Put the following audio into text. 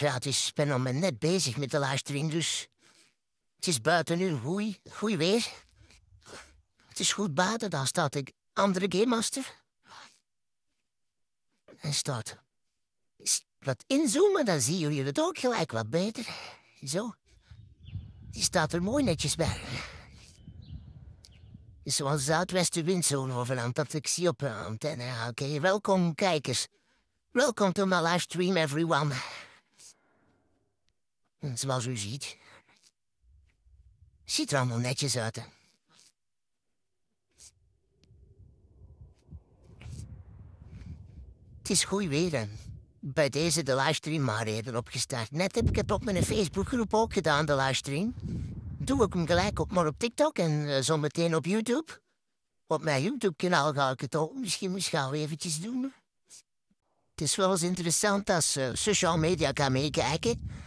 Ik ben al net bezig met de livestream, dus... Het is buiten nu goeie, goeie weer. Het is goed buiten, dan staat ik andere Game Master. En staat... Wat inzoomen, dan zien jullie het ook gelijk wat beter. Zo. Die staat er mooi netjes bij. Is zoals zuidwestenwind over overland dat ik zie op een antenne. Oké, welkom kijkers. Welkom to my livestream, everyone. Hm, Zoals u ziet. Ziet er allemaal netjes uit. Het is goed weer. Bij deze de livestream maar eerder opgestart. Net heb ik het op mijn Facebookgroep ook gedaan, de livestream. Doe ik hem gelijk op maar op TikTok en uh, zo meteen op YouTube. Op mijn YouTube-kanaal ga ik het ook misschien gauw eventjes doen. Het is wel eens interessant als eh, social media kan meekijken